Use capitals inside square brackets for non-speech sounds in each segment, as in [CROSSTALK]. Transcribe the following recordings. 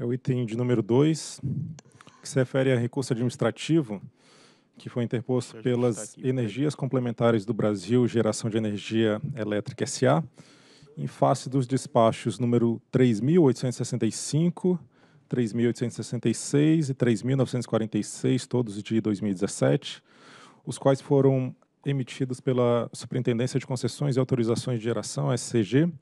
é o item de número 2, que se refere a recurso administrativo que foi interposto pelas Energias Complementares do Brasil Geração de Energia Elétrica SA, em face dos despachos número 3.865, 3.866 e 3.946, todos de 2017, os quais foram emitidos pela Superintendência de Concessões e Autorizações de Geração, SCG,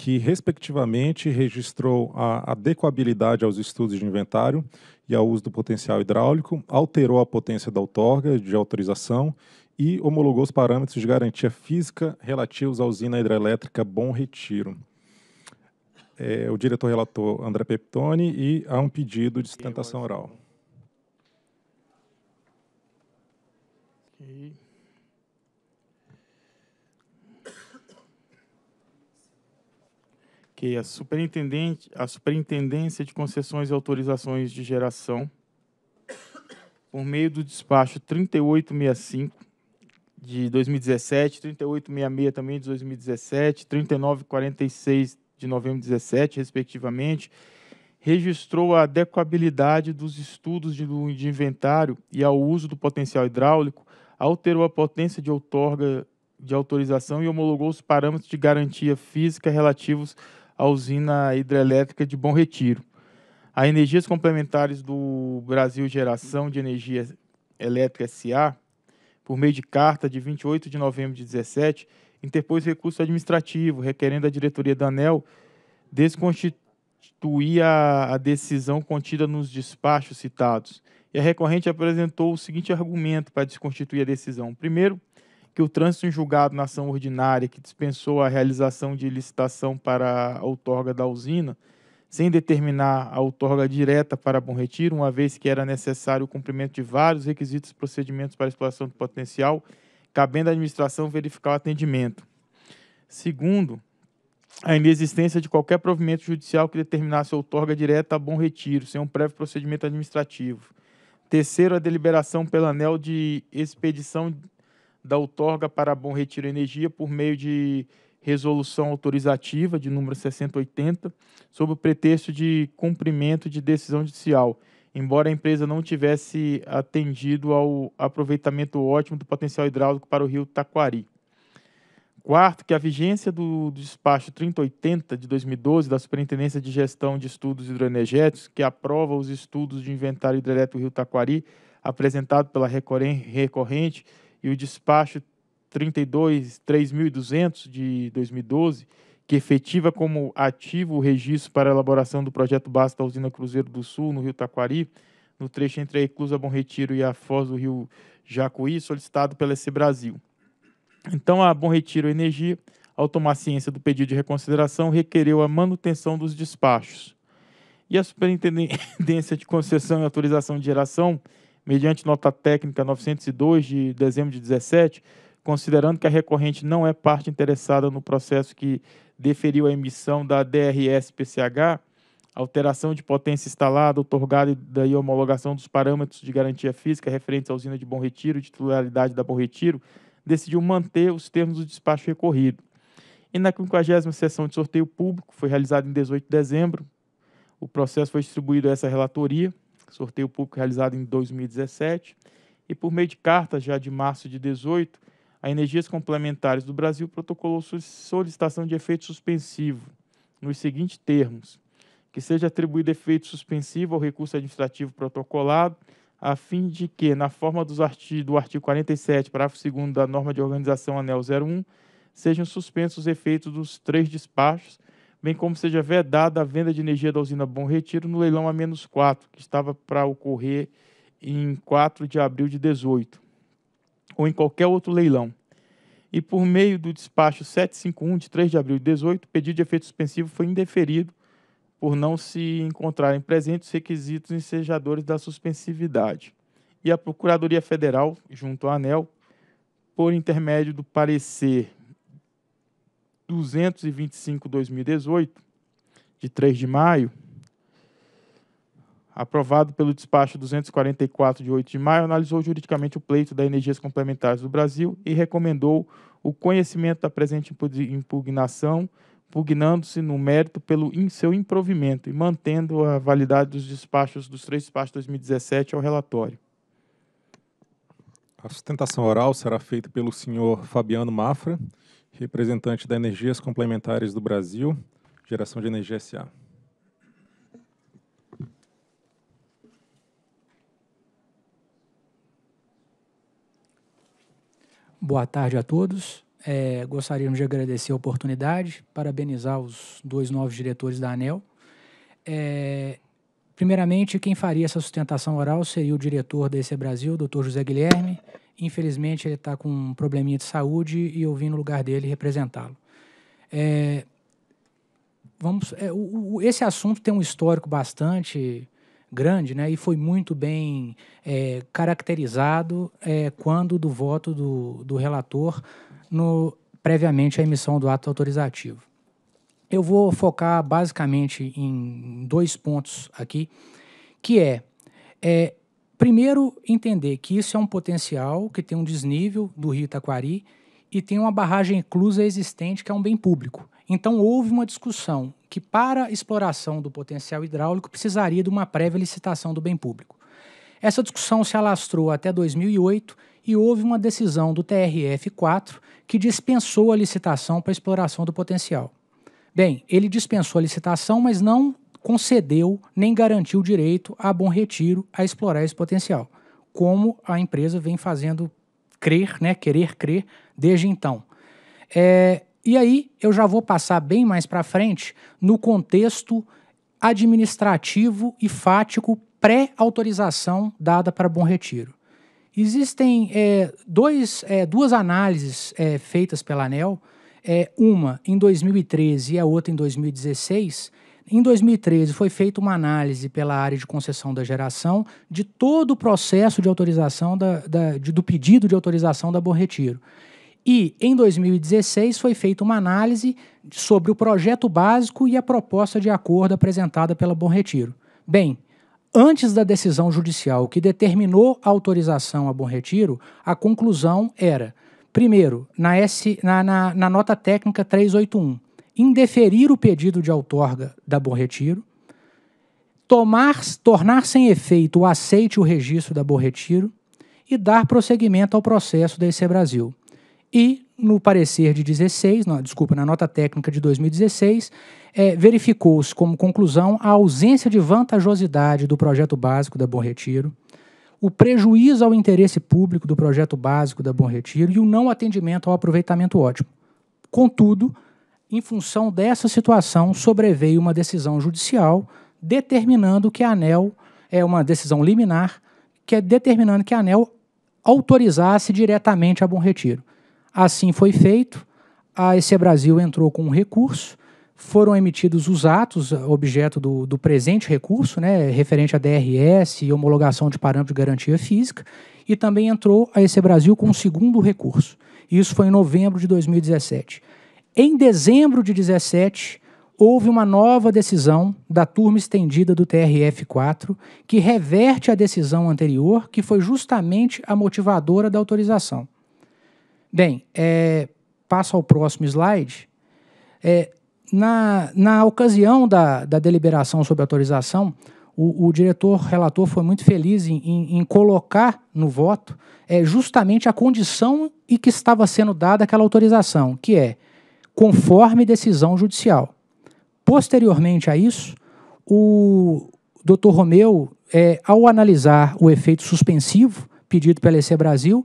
que, respectivamente, registrou a adequabilidade aos estudos de inventário e ao uso do potencial hidráulico, alterou a potência da outorga de autorização e homologou os parâmetros de garantia física relativos à usina hidrelétrica Bom Retiro. É, o diretor relator André Peptoni e há um pedido de sustentação oral. Okay. a, superintendente, a Superintendência de Concessões e Autorizações de Geração, por meio do despacho 3865 de 2017, 3866 também de 2017, 3946 de novembro de 2017, respectivamente, registrou a adequabilidade dos estudos de, de inventário e ao uso do potencial hidráulico, alterou a potência de outorga de autorização e homologou os parâmetros de garantia física relativos a usina hidrelétrica de Bom Retiro. A Energias Complementares do Brasil Geração de Energia Elétrica SA, por meio de carta de 28 de novembro de 17, interpôs recurso administrativo, requerendo à diretoria da ANEL desconstituir a, a decisão contida nos despachos citados. E a recorrente apresentou o seguinte argumento para desconstituir a decisão. Primeiro, que o trânsito em julgado na ação ordinária que dispensou a realização de licitação para a outorga da usina, sem determinar a outorga direta para Bom Retiro, uma vez que era necessário o cumprimento de vários requisitos e procedimentos para exploração do potencial, cabendo à administração verificar o atendimento. Segundo, a inexistência de qualquer provimento judicial que determinasse a outorga direta a Bom Retiro, sem um prévio procedimento administrativo. Terceiro, a deliberação pelo anel de expedição da outorga para Bom Retiro Energia por meio de resolução autorizativa de número 6080, sob o pretexto de cumprimento de decisão judicial, embora a empresa não tivesse atendido ao aproveitamento ótimo do potencial hidráulico para o rio Taquari. Quarto, que a vigência do despacho 3080 de 2012 da Superintendência de Gestão de Estudos Hidroenergéticos, que aprova os estudos de inventário hidrelétrico do Rio Taquari, apresentado pela recorrente e o despacho 32, 3.200 de 2012, que efetiva como ativo o registro para elaboração do projeto Basta da usina Cruzeiro do Sul, no Rio Taquari, no trecho entre a Eclusa Bom Retiro e a Foz do Rio Jacuí, solicitado pela EC Brasil. Então, a Bom Retiro Energia, ao tomar ciência do pedido de reconsideração, requereu a manutenção dos despachos. E a Superintendência de Concessão e Autorização de Geração mediante nota técnica 902 de dezembro de 17, considerando que a recorrente não é parte interessada no processo que deferiu a emissão da DRS-PCH, alteração de potência instalada, otorgada e daí homologação dos parâmetros de garantia física referentes à usina de Bom Retiro e titularidade da Bom Retiro, decidiu manter os termos do despacho recorrido. E na 50 sessão de sorteio público, foi realizada em 18 de dezembro, o processo foi distribuído a essa relatoria, sorteio público realizado em 2017, e por meio de carta já de março de 18, a Energias Complementares do Brasil protocolou solicitação de efeito suspensivo nos seguintes termos: que seja atribuído efeito suspensivo ao recurso administrativo protocolado, a fim de que, na forma dos artigo, do artigo 47, parágrafo 2 da norma de organização Anel 01, sejam suspensos os efeitos dos três despachos bem como seja vedada a venda de energia da usina Bom Retiro no leilão a menos 4, que estava para ocorrer em 4 de abril de 18, ou em qualquer outro leilão. E por meio do despacho 751 de 3 de abril de 18, o pedido de efeito suspensivo foi indeferido por não se encontrarem presentes os requisitos ensejadores da suspensividade. E a Procuradoria Federal, junto à ANEL, por intermédio do parecer 225-2018, de 3 de maio, aprovado pelo despacho 244 de 8 de maio, analisou juridicamente o pleito das energias complementares do Brasil e recomendou o conhecimento da presente impugnação, pugnando-se no mérito pelo seu improvimento e mantendo a validade dos despachos dos três despachos de 2017 ao relatório. A sustentação oral será feita pelo senhor Fabiano Mafra representante da Energias Complementares do Brasil, Geração de Energia SA. Boa tarde a todos. É, gostaríamos de agradecer a oportunidade, parabenizar os dois novos diretores da ANEL. É, Primeiramente, quem faria essa sustentação oral seria o diretor da EC Brasil, Dr. José Guilherme. Infelizmente, ele está com um probleminha de saúde e eu vim no lugar dele representá-lo. É, vamos, é, o, o, esse assunto tem um histórico bastante grande, né? E foi muito bem é, caracterizado é, quando do voto do, do relator no, previamente à emissão do ato autorizativo. Eu vou focar basicamente em dois pontos aqui, que é, é primeiro entender que isso é um potencial que tem um desnível do Rio Taquari e tem uma barragem inclusa existente que é um bem público. Então houve uma discussão que para exploração do potencial hidráulico precisaria de uma prévia licitação do bem público. Essa discussão se alastrou até 2008 e houve uma decisão do TRF 4 que dispensou a licitação para exploração do potencial. Bem, ele dispensou a licitação, mas não concedeu nem garantiu direito a Bom Retiro a explorar esse potencial, como a empresa vem fazendo crer, né, querer crer desde então. É, e aí eu já vou passar bem mais para frente no contexto administrativo e fático pré-autorização dada para Bom Retiro. Existem é, dois, é, duas análises é, feitas pela ANEL é, uma em 2013 e a outra em 2016, em 2013 foi feita uma análise pela área de concessão da geração de todo o processo de autorização da, da, de, do pedido de autorização da Bom Retiro. E em 2016 foi feita uma análise sobre o projeto básico e a proposta de acordo apresentada pela Bom Retiro. Bem, antes da decisão judicial que determinou a autorização a Bom Retiro, a conclusão era Primeiro, na, S, na, na, na nota técnica 381, indeferir o pedido de outorga da Bom Retiro, tomar, tornar sem efeito o aceite o registro da Bom Retiro e dar prosseguimento ao processo da EC Brasil. E, no parecer de 16, não, desculpa, na nota técnica de 2016, é, verificou-se como conclusão a ausência de vantajosidade do projeto básico da Bom Retiro o prejuízo ao interesse público do projeto básico da Bom Retiro e o não atendimento ao aproveitamento ótimo. Contudo, em função dessa situação, sobreveio uma decisão judicial determinando que a ANEL é uma decisão liminar que é determinando que a ANEL autorizasse diretamente a Bom Retiro. Assim foi feito. A EC Brasil entrou com um recurso foram emitidos os atos eh, objeto do, do presente recurso, né, referente a DRS e homologação de parâmetro de garantia física, e também entrou a EC Brasil com o um segundo recurso. Isso foi em novembro de 2017. Em dezembro de 2017, houve uma nova decisão da turma estendida do TRF4 que reverte a decisão anterior, que foi justamente a motivadora da autorização. Bem, é, passo ao próximo slide. É, na, na ocasião da, da deliberação sobre autorização, o, o diretor relator foi muito feliz em, em, em colocar no voto é, justamente a condição e que estava sendo dada aquela autorização, que é conforme decisão judicial. Posteriormente a isso, o Dr. Romeu, é, ao analisar o efeito suspensivo pedido pela EC Brasil,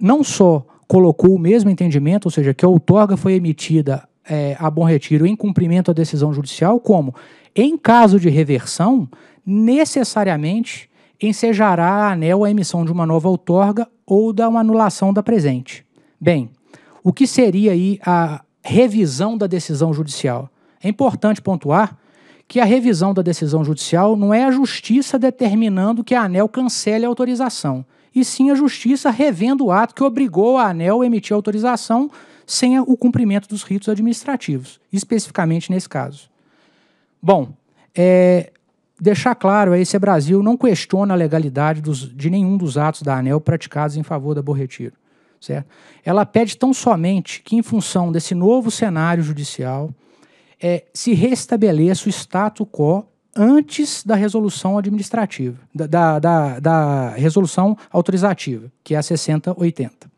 não só colocou o mesmo entendimento, ou seja, que a outorga foi emitida é, a Bom Retiro em cumprimento à decisão judicial, como, em caso de reversão, necessariamente ensejará a ANEL a emissão de uma nova outorga ou da uma anulação da presente. Bem, o que seria aí a revisão da decisão judicial? É importante pontuar que a revisão da decisão judicial não é a justiça determinando que a ANEL cancele a autorização, e sim a justiça revendo o ato que obrigou a ANEL a emitir a autorização sem o cumprimento dos ritos administrativos, especificamente nesse caso. Bom, é, deixar claro, aí se Brasil não questiona a legalidade dos, de nenhum dos atos da ANEL praticados em favor da Borretiro. Certo? Ela pede tão somente que, em função desse novo cenário judicial, é, se restabeleça o status quo antes da resolução administrativa, da, da, da, da resolução autorizativa, que é a 6080.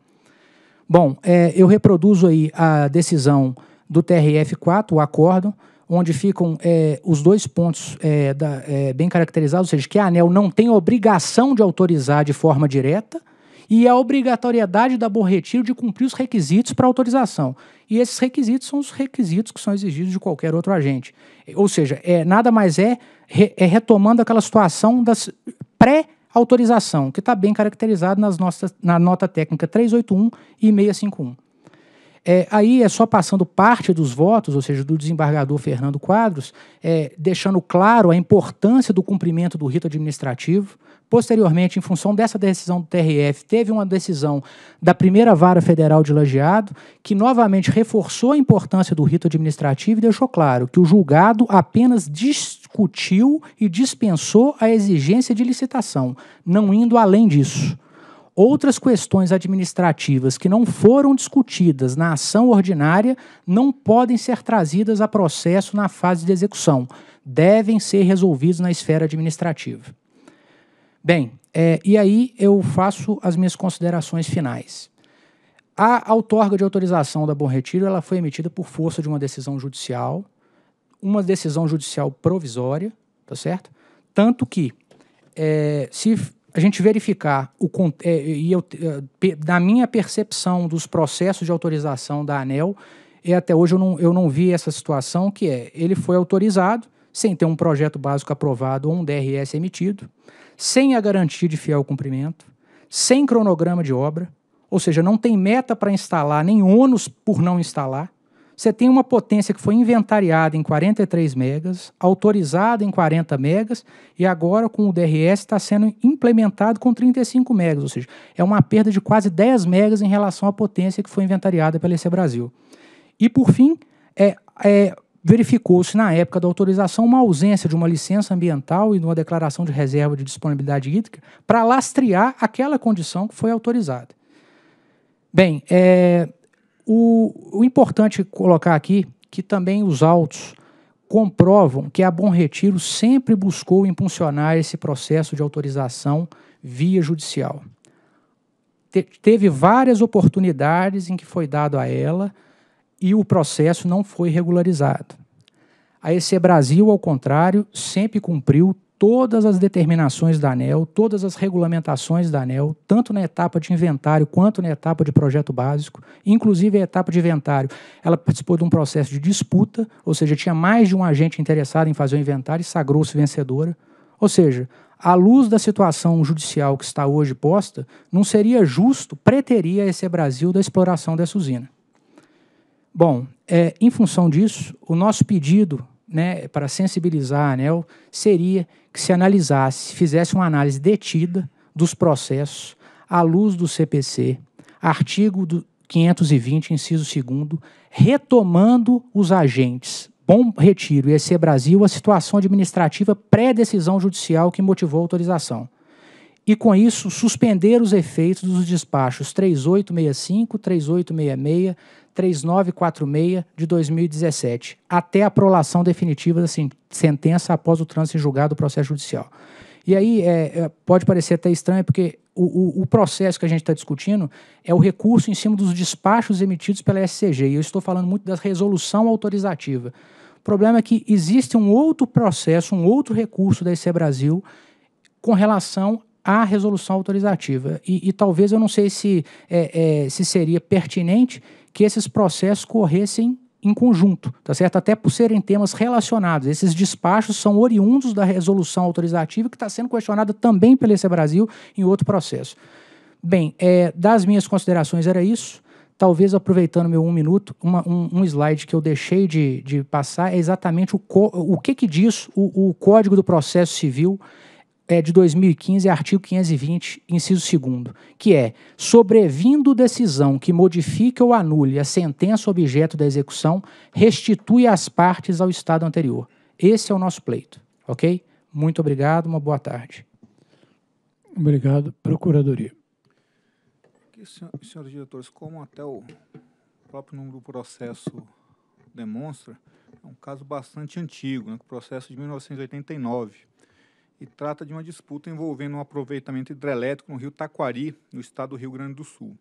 Bom, é, eu reproduzo aí a decisão do TRF4, o acórdão, onde ficam é, os dois pontos é, da, é, bem caracterizados, ou seja, que a ANEL não tem obrigação de autorizar de forma direta e a obrigatoriedade da Borretiro de cumprir os requisitos para autorização. E esses requisitos são os requisitos que são exigidos de qualquer outro agente. Ou seja, é, nada mais é, re, é retomando aquela situação das pré autorização, que está bem caracterizado nas nossas, na nota técnica 381 e 651. É, aí é só passando parte dos votos, ou seja, do desembargador Fernando Quadros, é, deixando claro a importância do cumprimento do rito administrativo. Posteriormente, em função dessa decisão do TRF, teve uma decisão da primeira vara federal de Lajeado, que novamente reforçou a importância do rito administrativo e deixou claro que o julgado apenas dis discutiu e dispensou a exigência de licitação, não indo além disso. Outras questões administrativas que não foram discutidas na ação ordinária não podem ser trazidas a processo na fase de execução, devem ser resolvidas na esfera administrativa. Bem, é, e aí eu faço as minhas considerações finais. A outorga de autorização da Bom Retiro ela foi emitida por força de uma decisão judicial uma decisão judicial provisória, tá certo? Tanto que, é, se a gente verificar, o, é, e eu, é, na minha percepção dos processos de autorização da ANEL, e até hoje eu não, eu não vi essa situação, que é, ele foi autorizado sem ter um projeto básico aprovado ou um DRS emitido, sem a garantia de fiel cumprimento, sem cronograma de obra, ou seja, não tem meta para instalar, nem ônus por não instalar, você tem uma potência que foi inventariada em 43 megas, autorizada em 40 megas e agora com o DRS está sendo implementado com 35 megas, ou seja, é uma perda de quase 10 megas em relação à potência que foi inventariada pela EC Brasil. E por fim, é, é verificou-se na época da autorização uma ausência de uma licença ambiental e de uma declaração de reserva de disponibilidade hídrica para lastrear aquela condição que foi autorizada. Bem, é, o, o importante colocar aqui que também os autos comprovam que a Bom Retiro sempre buscou impulsionar esse processo de autorização via judicial. Te teve várias oportunidades em que foi dado a ela e o processo não foi regularizado. A EC Brasil, ao contrário, sempre cumpriu todas as determinações da ANEL, todas as regulamentações da ANEL, tanto na etapa de inventário quanto na etapa de projeto básico, inclusive a etapa de inventário. Ela participou de um processo de disputa, ou seja, tinha mais de um agente interessado em fazer o inventário e sagrou-se vencedora. Ou seja, à luz da situação judicial que está hoje posta, não seria justo, preteria esse Brasil da exploração dessa usina. Bom, é, em função disso, o nosso pedido né, para sensibilizar a ANEL seria que se analisasse, fizesse uma análise detida dos processos à luz do CPC, artigo do 520, inciso 2, retomando os agentes Bom Retiro e EC é Brasil a situação administrativa pré-decisão judicial que motivou a autorização e, com isso, suspender os efeitos dos despachos 3865, 3866, 3946 de 2017, até a prolação definitiva da sentença após o trânsito em julgado do processo judicial. E aí é, é, pode parecer até estranho, porque o, o, o processo que a gente está discutindo é o recurso em cima dos despachos emitidos pela SCG, e eu estou falando muito da resolução autorizativa. O problema é que existe um outro processo, um outro recurso da IC Brasil com relação a resolução autorizativa. E, e talvez eu não sei se, é, é, se seria pertinente que esses processos corressem em conjunto, tá certo? Até por serem temas relacionados. Esses despachos são oriundos da resolução autorizativa que está sendo questionada também pelo ICE Brasil em outro processo. Bem, é, das minhas considerações era isso. Talvez aproveitando meu um minuto, uma, um, um, slide que eu deixei de, de passar é exatamente o, o que, que diz o, o Código do Processo Civil é, de 2015, artigo 520, inciso 2, que é: sobrevindo decisão que modifique ou anule a sentença objeto da execução, restitui as partes ao estado anterior. Esse é o nosso pleito, ok? Muito obrigado, uma boa tarde. Obrigado, Procuradoria. Senhores diretores, como até o próprio número do processo demonstra, é um caso bastante antigo, né, o processo de 1989 e trata de uma disputa envolvendo um aproveitamento hidrelétrico no rio Taquari, no estado do Rio Grande do Sul.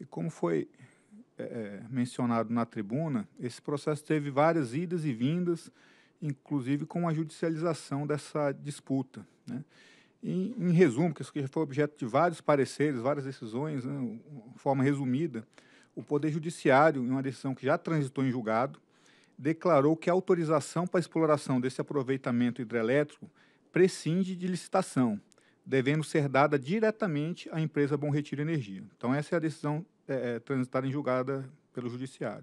E como foi é, é mencionado na tribuna, esse processo teve várias idas e vindas, inclusive com a judicialização dessa disputa. Né? E, em resumo, que isso já foi objeto de vários pareceres, várias decisões, né, de forma resumida, o Poder Judiciário, em uma decisão que já transitou em julgado, declarou que a autorização para a exploração desse aproveitamento hidrelétrico prescinde de licitação, devendo ser dada diretamente à empresa Bom Retiro Energia. Então, essa é a decisão é, é, transitada em julgada pelo Judiciário.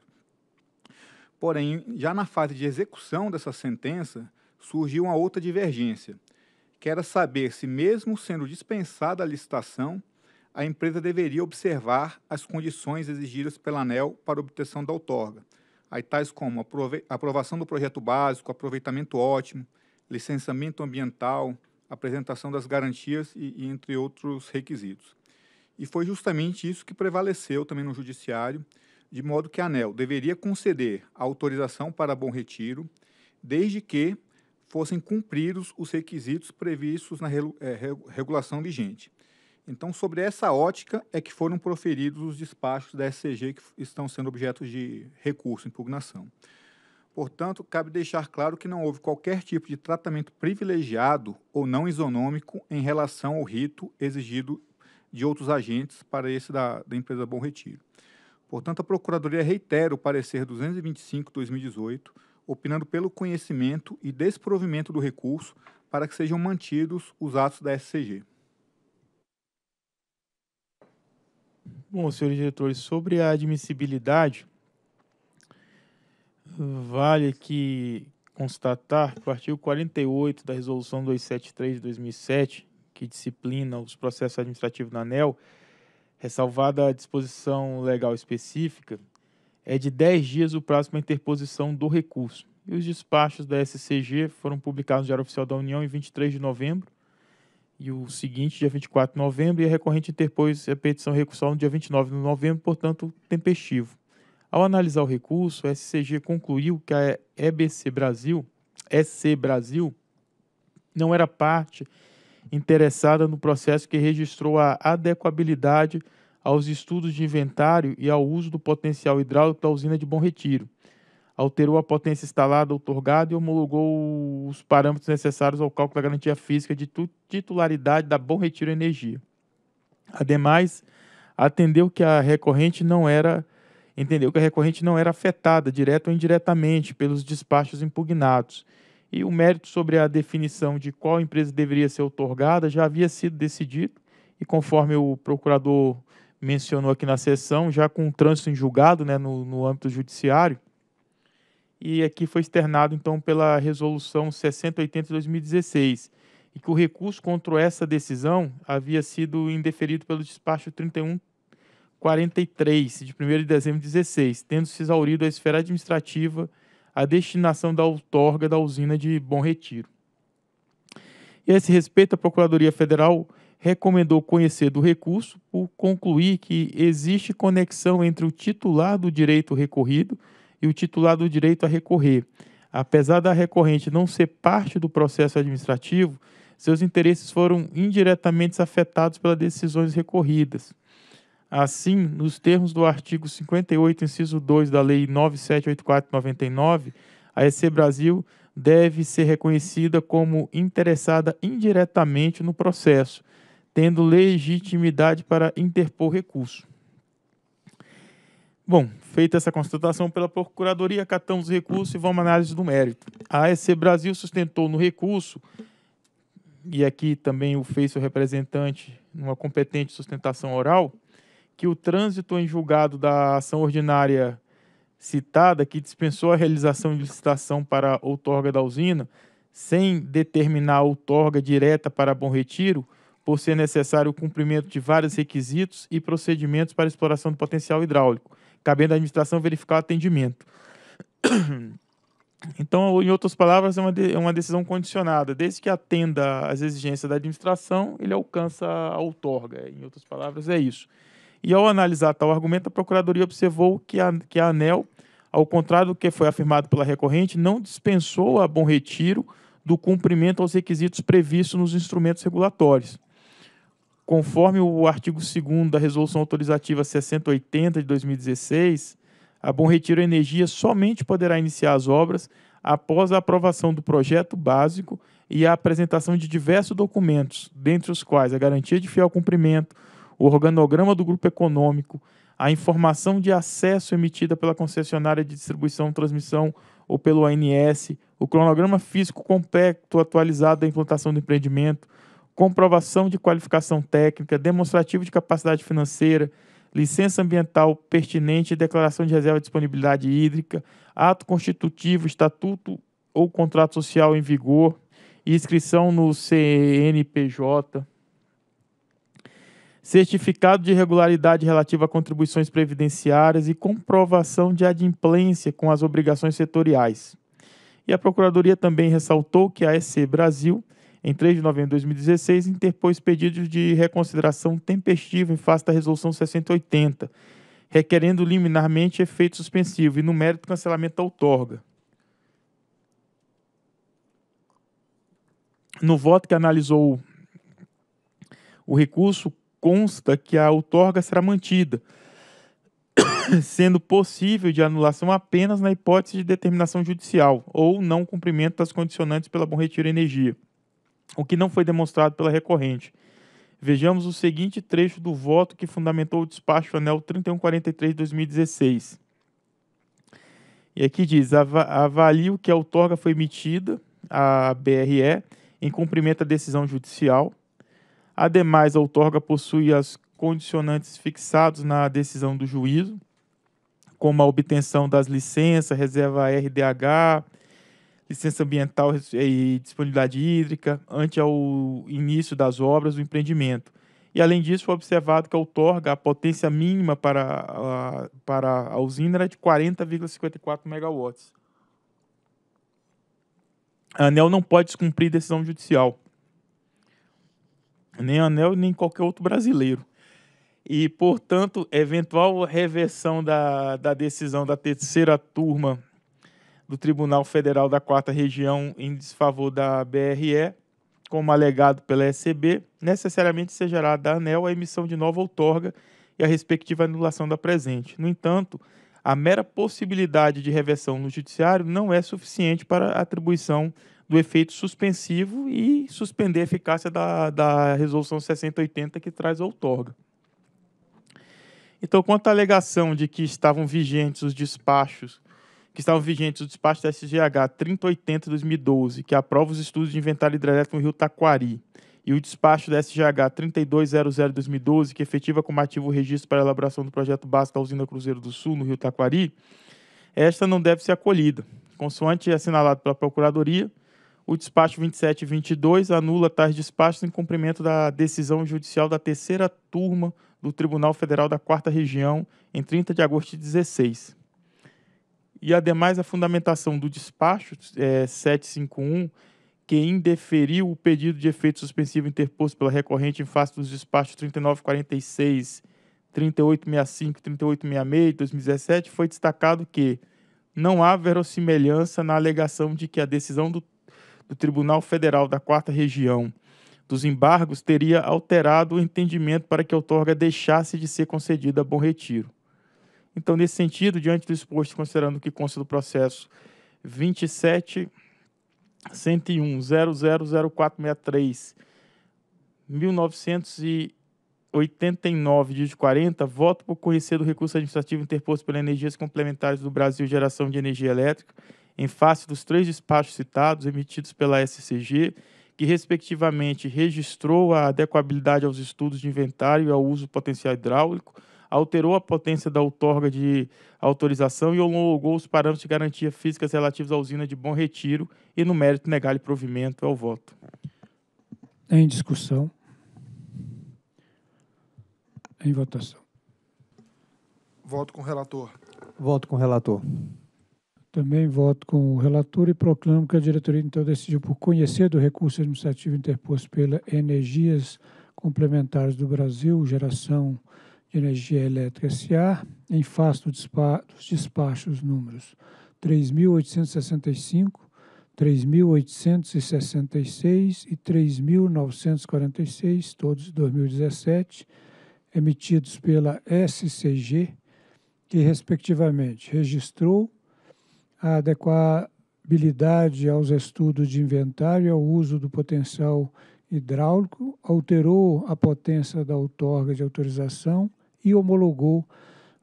Porém, já na fase de execução dessa sentença, surgiu uma outra divergência, que era saber se, mesmo sendo dispensada a licitação, a empresa deveria observar as condições exigidas pela ANEL para obtenção da outorga. Aí tais como aprovação do projeto básico, aproveitamento ótimo, licenciamento ambiental, apresentação das garantias e, e entre outros requisitos. E foi justamente isso que prevaleceu também no judiciário, de modo que a ANEL deveria conceder a autorização para Bom Retiro, desde que fossem cumpridos os requisitos previstos na eh, regulação vigente. Então, sobre essa ótica é que foram proferidos os despachos da SCG que estão sendo objeto de recurso, impugnação. Portanto, cabe deixar claro que não houve qualquer tipo de tratamento privilegiado ou não isonômico em relação ao rito exigido de outros agentes para esse da, da empresa Bom Retiro. Portanto, a Procuradoria reitera o parecer 225-2018, opinando pelo conhecimento e desprovimento do recurso para que sejam mantidos os atos da SCG. Bom, senhores diretores, sobre a admissibilidade, Vale que constatar que o artigo 48 da Resolução 273 de 2007, que disciplina os processos administrativos na ANEL, ressalvada a disposição legal específica, é de 10 dias o prazo para interposição do recurso. E os despachos da SCG foram publicados no Diário Oficial da União em 23 de novembro e o seguinte, dia 24 de novembro, e a é recorrente interpôs a petição recursal no dia 29 de novembro, portanto, tempestivo. Ao analisar o recurso, a SCG concluiu que a EBC Brasil, SC Brasil, não era parte interessada no processo que registrou a adequabilidade aos estudos de inventário e ao uso do potencial hidráulico da usina de Bom Retiro. Alterou a potência instalada otorgada e homologou os parâmetros necessários ao cálculo da garantia física de titularidade da Bom Retiro Energia. Ademais, atendeu que a recorrente não era entendeu que a recorrente não era afetada, direta ou indiretamente, pelos despachos impugnados. E o mérito sobre a definição de qual empresa deveria ser otorgada já havia sido decidido, e conforme o procurador mencionou aqui na sessão, já com o trânsito em julgado né, no, no âmbito judiciário, e aqui foi externado então pela resolução 6080 de 2016, e que o recurso contra essa decisão havia sido indeferido pelo despacho 31 43, de 1 de dezembro de 16, tendo se exaurido a esfera administrativa, a destinação da outorga da usina de Bom Retiro. E a esse respeito, a Procuradoria Federal recomendou conhecer do recurso por concluir que existe conexão entre o titular do direito recorrido e o titular do direito a recorrer. Apesar da recorrente não ser parte do processo administrativo, seus interesses foram indiretamente afetados pelas decisões recorridas. Assim, nos termos do artigo 58, inciso 2 da Lei 9784/99, a EC Brasil deve ser reconhecida como interessada indiretamente no processo, tendo legitimidade para interpor recurso. Bom, feita essa constatação pela Procuradoria, catamos o recurso e vamos à análise do mérito. A EC Brasil sustentou no recurso, e aqui também o fez seu representante numa competente sustentação oral, que o trânsito em julgado da ação ordinária citada, que dispensou a realização de licitação para outorga da usina, sem determinar outorga direta para Bom Retiro, por ser necessário o cumprimento de vários requisitos e procedimentos para exploração do potencial hidráulico, cabendo à administração verificar o atendimento. [CLEARS THROAT] Então, em outras palavras, é uma, de, é uma decisão condicionada. Desde que atenda às exigências da administração, ele alcança a outorga. Em outras palavras, é isso. E ao analisar tal argumento, a Procuradoria observou que a, que a ANEL, ao contrário do que foi afirmado pela recorrente, não dispensou a Bom Retiro do cumprimento aos requisitos previstos nos instrumentos regulatórios. Conforme o artigo 2 da Resolução Autorizativa 6080 de 2016, a Bom Retiro Energia somente poderá iniciar as obras após a aprovação do projeto básico e a apresentação de diversos documentos, dentre os quais a garantia de fiel cumprimento, o organograma do grupo econômico, a informação de acesso emitida pela concessionária de distribuição e transmissão ou pelo ANS, o cronograma físico completo atualizado da implantação do empreendimento, comprovação de qualificação técnica, demonstrativo de capacidade financeira, licença ambiental pertinente, declaração de reserva de disponibilidade hídrica, ato constitutivo, estatuto ou contrato social em vigor, e inscrição no CNPJ certificado de regularidade relativo a contribuições previdenciárias e comprovação de adimplência com as obrigações setoriais. E a Procuradoria também ressaltou que a EC Brasil, em 3 de novembro de 2016, interpôs pedidos de reconsideração tempestiva em face da Resolução 6080, requerendo liminarmente efeito suspensivo e, no mérito, cancelamento da outorga. No voto que analisou o recurso, consta que a outorga será mantida, [COUGHS] sendo possível de anulação apenas na hipótese de determinação judicial ou não cumprimento das condicionantes pela Bom Retiro Energia, o que não foi demonstrado pela recorrente. Vejamos o seguinte trecho do voto que fundamentou o despacho anel 3143-2016. E aqui diz: av avalio que a outorga foi emitida, a BRE, em cumprimento à decisão judicial Ademais, a outorga possui as condicionantes fixados na decisão do juízo, como a obtenção das licenças, reserva RDH, licença ambiental e disponibilidade hídrica, ante ao início das obras do empreendimento. E, além disso, foi observado que a outorga, a potência mínima para a, para a usina era de 40,54 megawatts. A ANEL não pode descumprir decisão judicial nem Anel nem qualquer outro brasileiro. E, portanto, eventual reversão da, da decisão da terceira turma do Tribunal Federal da Quarta Região em desfavor da BRE, como alegado pela ECB, necessariamente gerará da ANEL a emissão de nova outorga e a respectiva anulação da presente. No entanto, a mera possibilidade de reversão no judiciário não é suficiente para atribuição do efeito suspensivo e suspender a eficácia da, da resolução 6080 que traz a outorga. Então, quanto à alegação de que estavam vigentes os despachos, que estavam vigentes o despacho da SGH 3080 2012, que aprova os estudos de inventário hidrelétrico no Rio Taquari, e o despacho da SGH 3200 2012, que efetiva como ativo o registro para a elaboração do projeto básico da usina Cruzeiro do Sul, no Rio Taquari, esta não deve ser acolhida. Consoante assinalado pela Procuradoria, o despacho 2722 anula tais despachos em cumprimento da decisão judicial da terceira turma do Tribunal Federal da Quarta Região em 30 de agosto de 16. E, ademais, a fundamentação do despacho é, 751, que indeferiu o pedido de efeito suspensivo interposto pela recorrente em face dos despachos 3946, 3865 e 3866 de 2017, foi destacado que não há verossimilhança na alegação de que a decisão do do Tribunal Federal da Quarta Região dos Embargos teria alterado o entendimento para que a outorga deixasse de ser concedida a Bom Retiro. Então, nesse sentido, diante do exposto, considerando que consta do processo 27 101 1989 dígito 40, voto por conhecer do recurso administrativo interposto pela Energias Complementares do Brasil Geração de Energia Elétrica em face dos três despachos citados emitidos pela SCG, que respectivamente registrou a adequabilidade aos estudos de inventário e ao uso potencial hidráulico, alterou a potência da outorga de autorização e homologou os parâmetros de garantia físicas relativos à usina de Bom Retiro e no mérito negar-lhe provimento ao voto. Em discussão. Em votação. Voto com o relator. Voto com o relator. Também voto com o relator e proclamo que a diretoria então decidiu por conhecer do recurso administrativo interposto pela Energias Complementares do Brasil, Geração de Energia Elétrica SA, em face do despacho, dos despachos números 3.865, 3.866 e 3.946, todos de 2017, emitidos pela SCG, que respectivamente registrou a adequabilidade aos estudos de inventário e ao uso do potencial hidráulico, alterou a potência da outorga de autorização e homologou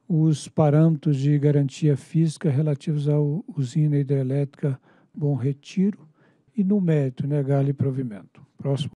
os parâmetros de garantia física relativos à usina hidrelétrica Bom Retiro e no mérito negar-lhe né, provimento. Próximo.